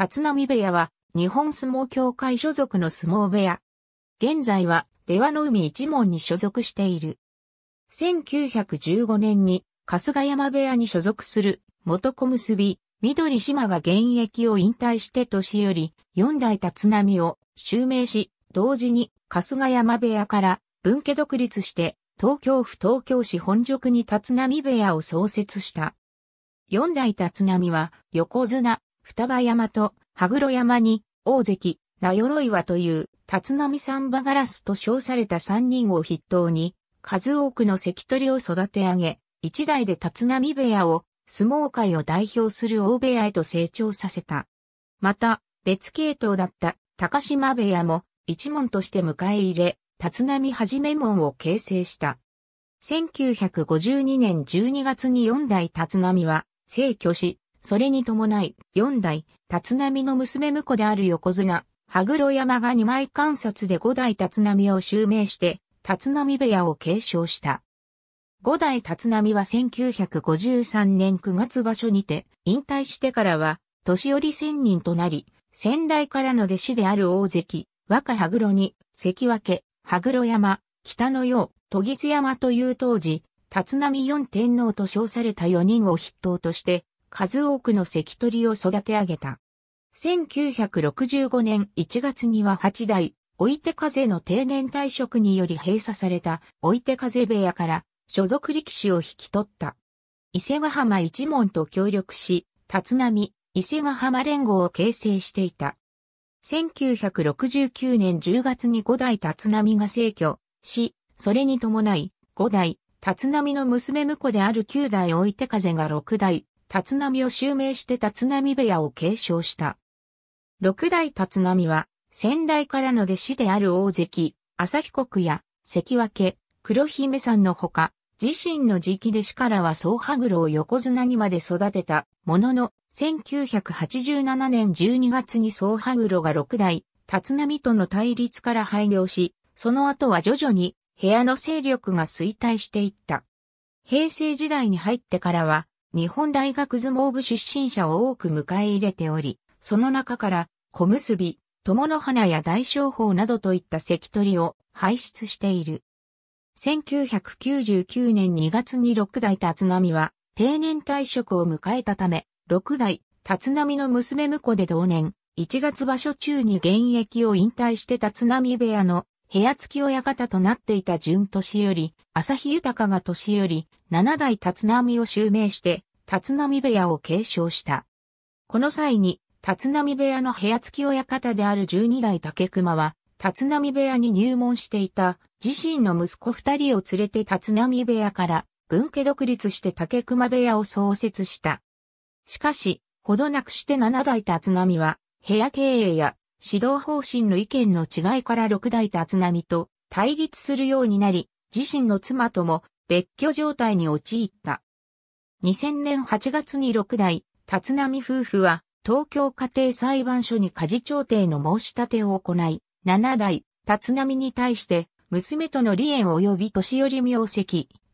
立浪部屋は、日本相撲協会所属の相撲部屋。現在は、出羽の海一門に所属している。1915年に、春日山部屋に所属する、元小結、緑島が現役を引退して年より、四代立浪を襲名し、同時に、春日山部屋から、分家独立して、東京府東京市本宿に立浪部屋を創設した。四代立浪は、横綱、双葉山と羽黒山に、大関、名鎧はという、立浪三馬ガラスと称された三人を筆頭に、数多くの関取を育て上げ、一代で立浪部屋を、相撲界を代表する大部屋へと成長させた。また、別系統だった高島部屋も、一門として迎え入れ、立浪はじめ門を形成した。1952年12月に四代立浪は、逝去し、それに伴い、4代、立浪の娘婿である横綱、羽黒山が二枚観察で5代立浪を襲名して、立浪部屋を継承した。5代立浪は1953年9月場所にて、引退してからは、年寄り千人となり、先代からの弟子である大関、若羽黒に、関脇、羽黒山、北の洋、戸木津山という当時、立浪四天皇と称された4人を筆頭として、数多くの関取を育て上げた。1965年1月には8代、おいて風の定年退職により閉鎖されたおいて風部屋から所属力士を引き取った。伊勢ヶ浜一門と協力し、立浪、伊勢ヶ浜連合を形成していた。1969年10月に五代立浪が逝去し、それに伴い、五代、立浪の娘婿である九代おいて風が六代、立浪を襲名して立浪部屋を継承した。六代立浪は、先代からの弟子である大関、朝彦国や、関脇、黒姫さんのほか、自身の直弟子からは総羽黒を横綱にまで育てた、ものの、1987年12月に総羽黒が六代、立浪との対立から廃業し、その後は徐々に部屋の勢力が衰退していった。平成時代に入ってからは、日本大学相撲部出身者を多く迎え入れており、その中から、小結び、友の花や大商法などといった関取を輩出している。1999年2月に六代立浪は定年退職を迎えたため、六代立浪の娘婿で同年1月場所中に現役を引退して立浪部屋の部屋付き親方となっていた純年より、朝日豊が年より、七代立浪を襲名して、立浪部屋を継承した。この際に、立浪部屋の部屋付き親方である十二代竹熊は、立浪部屋に入門していた自身の息子二人を連れて立浪部屋から分家独立して竹熊部屋を創設した。しかし、ほどなくして七代立浪は部屋経営や指導方針の意見の違いから六代達並と対立するようになり、自身の妻とも別居状態に陥った。2000年8月に六代、立浪夫婦は東京家庭裁判所に家事調停の申し立てを行い、七代、立浪に対して娘との離縁及び年寄り名跡、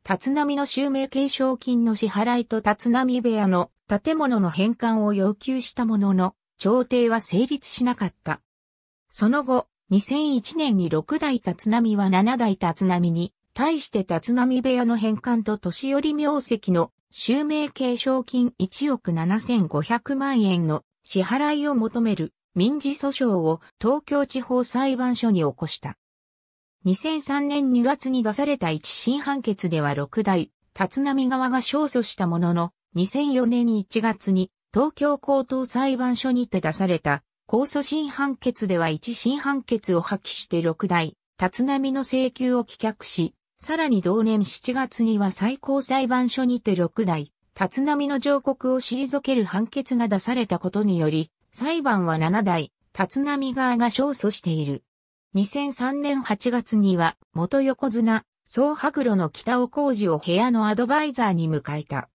立浪の襲名継承金の支払いと立浪部屋の建物の返還を要求したものの、朝廷は成立しなかった。その後、2001年に6代立浪は7代立浪に、対して立浪部屋の返還と年寄り名跡の襲名継承金1億7500万円の支払いを求める民事訴訟を東京地方裁判所に起こした。2003年2月に出された一審判決では6代、立浪側が勝訴したものの、2004年1月に東京高等裁判所にて出された、控訴審判決では一審判決を破棄して六代、立浪の請求を棄却し、さらに同年7月には最高裁判所にて六代、立浪の上告を退ける判決が出されたことにより、裁判は七代、立浪側が勝訴している。2003年8月には、元横綱、総白路の北尾浩二を部屋のアドバイザーに迎えた。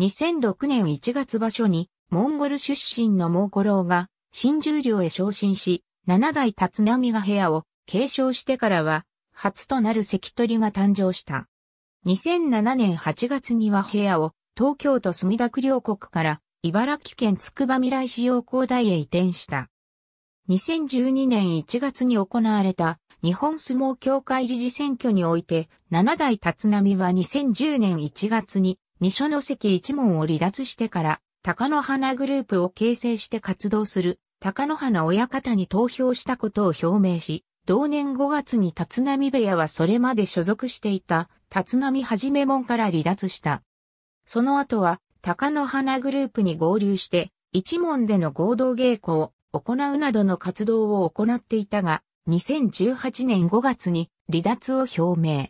2006年1月場所に、モンゴル出身のモーコロが、新十両へ昇進し、七代立浪が部屋を継承してからは、初となる関取が誕生した。2007年8月には部屋を東京都墨田区両国から茨城県つくば未来市陽光台へ移転した。2012年1月に行われた日本相撲協会理事選挙において7代立浪は2010年1月に二所関一門を離脱してから、高野花グループを形成して活動する、高野花親方に投票したことを表明し、同年5月に立浪部屋はそれまで所属していた立浪はじめ門から離脱した。その後は高野花グループに合流して一門での合同稽古を行うなどの活動を行っていたが、2018年5月に離脱を表明。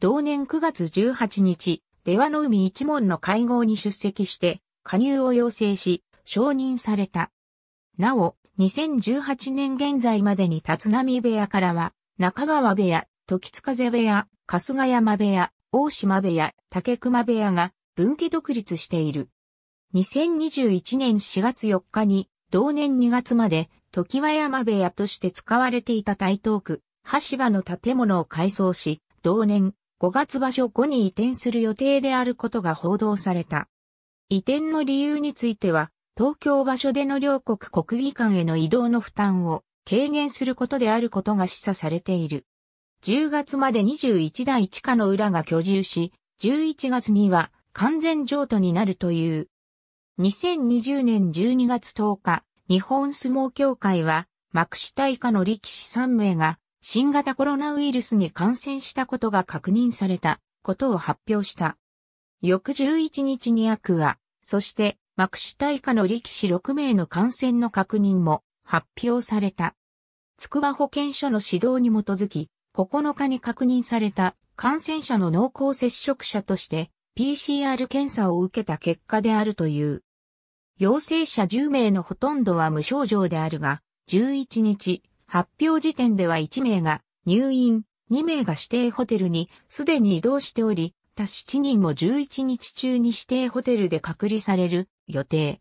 同年9月18日、出羽の海一門の会合に出席して、加入を要請し、承認された。なお、2018年現在までに立浪部屋からは、中川部屋、時津風部屋、春日山部屋、大島部屋、竹熊部屋が分家独立している。2021年4月4日に、同年2月まで、時和山部屋として使われていた台東区、橋場の建物を改装し、同年5月場所後に移転する予定であることが報道された。移転の理由については、東京場所での両国国技館への移動の負担を軽減することであることが示唆されている。10月まで21代地下の裏が居住し、11月には完全譲渡になるという。2020年12月10日、日本相撲協会は、幕下以下の力士3名が新型コロナウイルスに感染したことが確認されたことを発表した。翌11日にアクア、そして幕下以下の力士6名の感染の確認も発表された。筑波保健所の指導に基づき、9日に確認された感染者の濃厚接触者として PCR 検査を受けた結果であるという。陽性者10名のほとんどは無症状であるが、11日、発表時点では1名が入院、2名が指定ホテルにすでに移動しており、他7人も11日中に指定ホテルで隔離される予定。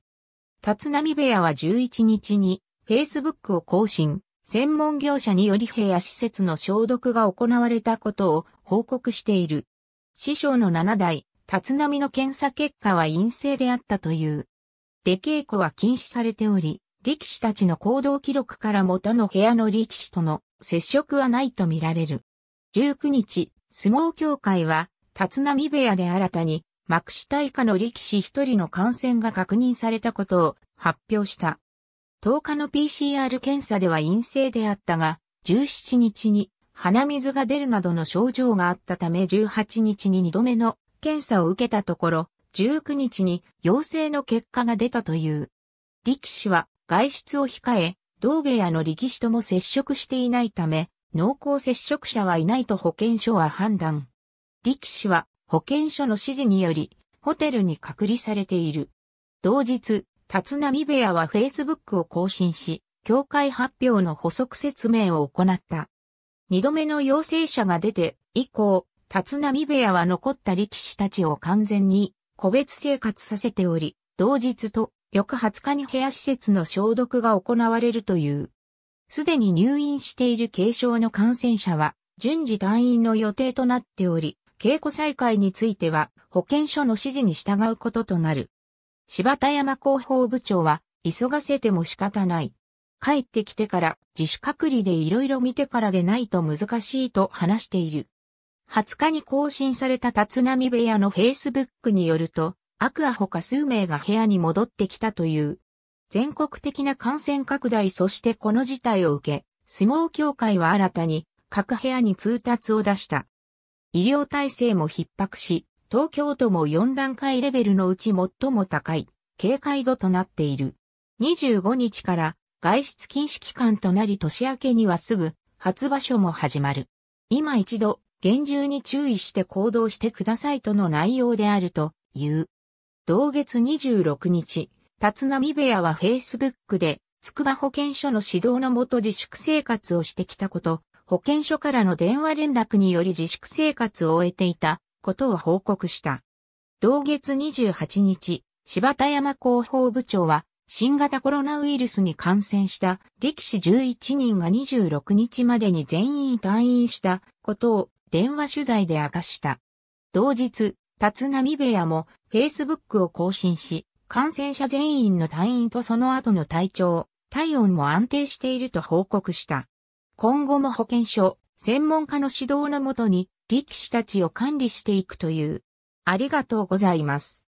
立浪部屋は11日に Facebook を更新、専門業者により部屋施設の消毒が行われたことを報告している。師匠の7代、立浪の検査結果は陰性であったという。出稽古は禁止されており、力士たちの行動記録から元の部屋の力士との接触はないとみられる。19日、相撲協会は、立浪部屋で新たに、幕下以下の力士一人の感染が確認されたことを発表した。10日の PCR 検査では陰性であったが、17日に鼻水が出るなどの症状があったため18日に二度目の検査を受けたところ、19日に陽性の結果が出たという。力士は外出を控え、同部屋の力士とも接触していないため、濃厚接触者はいないと保健所は判断。力士は保健所の指示により、ホテルに隔離されている。同日、立浪部屋は Facebook を更新し、協会発表の補足説明を行った。二度目の陽性者が出て、以降、立浪部屋は残った力士たちを完全に個別生活させており、同日と翌20日に部屋施設の消毒が行われるという。すでに入院している軽症の感染者は、順次退院の予定となっており、稽古再開については、保健所の指示に従うこととなる。柴田山広報部長は、急がせても仕方ない。帰ってきてから自主隔離でいろいろ見てからでないと難しいと話している。20日に更新された立浪部屋のフェイスブックによると、アクアほか数名が部屋に戻ってきたという。全国的な感染拡大そしてこの事態を受け、相撲協会は新たに各部屋に通達を出した。医療体制も逼迫し、東京都も4段階レベルのうち最も高い警戒度となっている。25日から外出禁止期間となり年明けにはすぐ初場所も始まる。今一度厳重に注意して行動してくださいとの内容であるという。同月26日、立浪部屋は Facebook で、筑波保健所の指導のもと自粛生活をしてきたこと、保健所からの電話連絡により自粛生活を終えていたことを報告した。同月28日、柴田山広報部長は、新型コロナウイルスに感染した力士11人が26日までに全員退院したことを電話取材で明かした。同日、立浪部屋も Facebook を更新し、感染者全員の退院とその後の体調、体温も安定していると報告した。今後も保健所、専門家の指導のもとに力士たちを管理していくという。ありがとうございます。